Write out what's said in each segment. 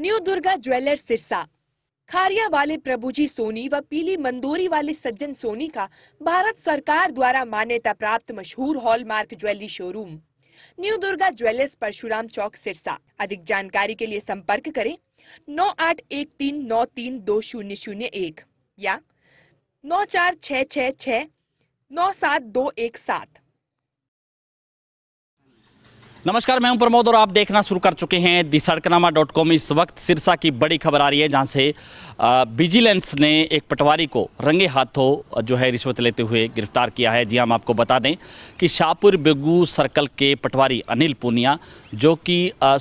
New Durga jeweller Sirsa Khariya वाले प्रभुजी सोनी व पीली मंदोरी वाले सज्जन सोनी का भारत सरकार द्वारा मान्यता प्राप्त मशहूर hallmark jewellery showroom new Durga jewellers Parshuram Chowk Sirsa अधिक जानकारी के लिए संपर्क करें नौ आठ एक तीन नौ तीन दो शून्य शून्य एक या नौ चार छ छ छ नौ सात दो एक सात नमस्कार मैं हूं प्रमोद और आप देखना शुरू कर चुके हैं दी सड़कनामा डॉट कॉम इस वक्त सिरसा की बड़ी खबर आ रही है जहां से विजिलेंस ने एक पटवारी को रंगे हाथों जो है रिश्वत लेते हुए गिरफ्तार किया है जी हाँ, हम आपको बता दें कि शाहपुर बेगू सर्कल के पटवारी अनिल पूनिया जो कि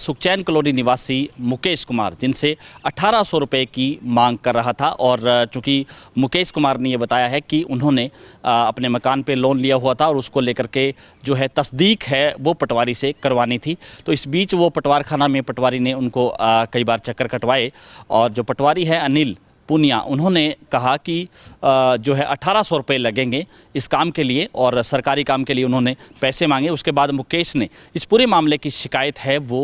सुखचैन कॉलोनी निवासी मुकेश कुमार जिनसे अठारह सौ रुपये की मांग कर रहा था और चूँकि मुकेश कुमार ने यह बताया है कि उन्होंने अपने मकान पर लोन लिया हुआ था और उसको लेकर के जो है तस्दीक है वो पटवारी से करवा करवानी थी तो इस बीच वो पटवार खाना में पटवारी ने उनको कई बार चक्कर कटवाए और जो पटवारी है अनिल पुनिया उन्होंने कहा कि जो है अठारह सौ रुपये लगेंगे इस काम के लिए और सरकारी काम के लिए उन्होंने पैसे मांगे उसके बाद मुकेश ने इस पूरे मामले की शिकायत है वो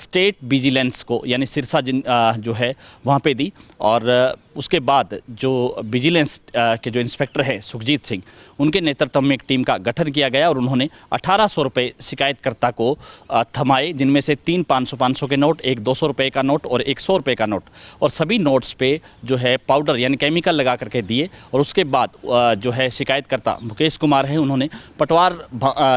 स्टेट विजिलेंस को यानी सिरसा जिन जो है वहाँ पे दी और उसके बाद जो विजिलेंस के जो इंस्पेक्टर हैं सुखजीत सिंह उनके नेतृत्व में एक टीम का गठन किया गया और उन्होंने अठारह सौ रुपये शिकायतकर्ता को थमाए जिनमें से तीन पाँच सौ पाँच सौ के नोट एक दो सौ रुपये का नोट और एक सौ रुपये का नोट और सभी नोट्स पे जो है पाउडर यानी केमिकल लगा करके दिए और उसके बाद जो है शिकायतकर्ता मुकेश कुमार हैं उन्होंने पटवार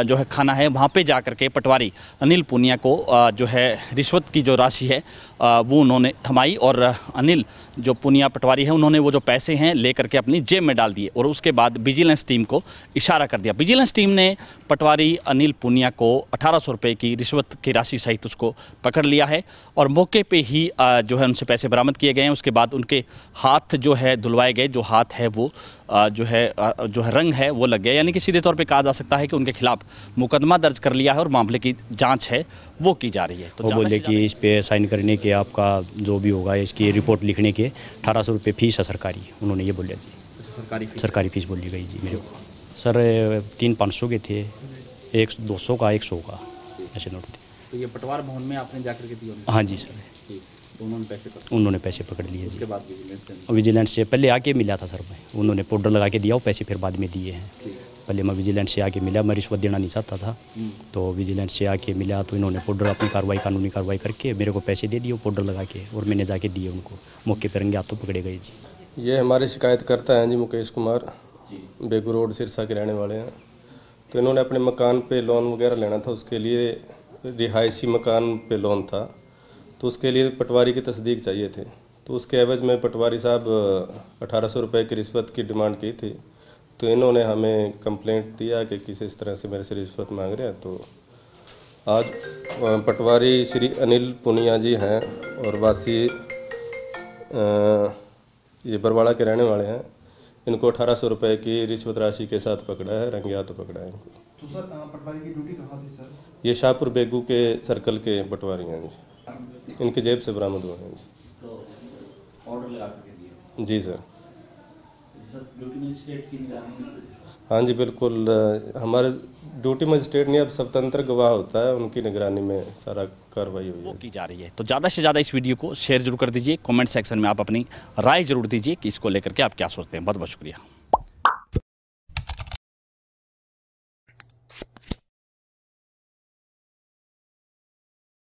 जो है खाना है वहाँ पर जा करके पटवारी अनिल पुनिया को जो है रिश्वत की जो राशि है वो उन्होंने थमाई और अनिल जो पुनिया पटवारी हैं उन्होंने वो जो पैसे हैं ले करके अपनी जेब में डाल दिए और उसके बाद विजिलेंस टीम को इशारा कर दिया विजिलेंस टीम ने पटवारी अनिल पुनिया को अठारह सौ की रिश्वत की राशि सहित उसको पकड़ लिया है और मौके पर ही जो है उनसे पैसे बरामद किए गए हैं उसके बाद उनके हाथ जो है धुलवाए गए जो हाथ है वो जो है जो है रंग है वो लग गया यानी कि सीधे तौर पे कहा जा सकता है कि उनके खिलाफ मुकदमा दर्ज कर लिया है और मामले की जांच है वो की जा रही है तो बोले कि इस पे साइन करने के आपका जो भी होगा इसकी रिपोर्ट लिखने के अठारह सौ रुपये फीस है सरकारी उन्होंने ये बोलिया जी अच्छा, सरकारी फीस सरकारी फीस बोली गई जी मेरे को सर तीन पाँच सौ के थे एक दो सौ का एक सौ का ऐसे नोट थे तो ये पटवार भवन में आपने जाकर के दिया हाँ जी सर तो उन्होंने पैसे उन्होंने पैसे पकड़ लिए जी विजिलेंस से विजिलेंस से पहले आके मिला था सर मैं उन्होंने पाउडर लगा के दिया और पैसे फिर बाद में दिए हैं पहले मैं विजिलेंस से आके मिला मैं रिश्वत देना नहीं चाहता था हम्म। तो विजिलेंस से आके मिला तो इन्होंने पाउडर अपनी कार्रवाई कानूनी कार्रवाई करके मेरे को पैसे दे दिए पाउडर लगा के और मैंने जाके दिए उनको मौके पर रंगे हाथों पकड़े गए जी ये हमारे शिकायतकर्ता हैं जी मुकेश कुमार बेगू रोड सिरसा के रहने वाले हैं तो इन्होंने अपने मकान पे लोन वगैरह लेना था उसके लिए रिहायशी मकान पे लोन था तो उसके लिए पटवारी की तस्दीक चाहिए थे तो उसके एवज में पटवारी साहब अठारह सौ रुपये की रिश्वत की डिमांड की थी तो इन्होंने हमें कंप्लेंट दिया कि किसी इस तरह से मेरे से रिश्वत मांग रहे हैं तो आज पटवारी श्री अनिल पुनिया जी हैं और वासी ये बरवाड़ा के रहने वाले हैं इनको अठारह सौ रुपये की रिश्वत राशि के साथ पकड़ा है रंगे हाथ तो पकड़ा है इनको तो सर पटवारी की ड्यूटी कहाँ थी सर ये शाहपुर बेगू के सर्कल के पटवारी हैं जी इनकी जेब से बरामद हुए हैं जी तो ऑर्डर लगा जी सर हाँ जी बिल्कुल हमारे ड्यूटी मजिस्ट्रेट नहीं अब स्वतंत्र गवाह होता है उनकी निगरानी में सारा कार्रवाई हुई की जा रही है तो ज़्यादा से ज़्यादा इस वीडियो को शेयर जरूर कर दीजिए कमेंट सेक्शन में आप अपनी राय जरूर दीजिए कि इसको लेकर के आप क्या सोचते हैं बहुत बहुत शुक्रिया